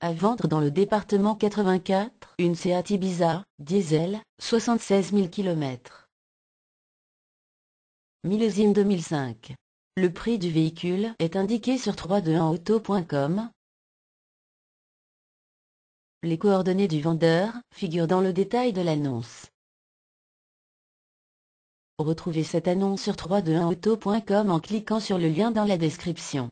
À vendre dans le département 84, une Seat Ibiza, diesel, 76 000 km. Millésime 2005. Le prix du véhicule est indiqué sur 321auto.com. Les coordonnées du vendeur figurent dans le détail de l'annonce. Retrouvez cette annonce sur 321auto.com en cliquant sur le lien dans la description.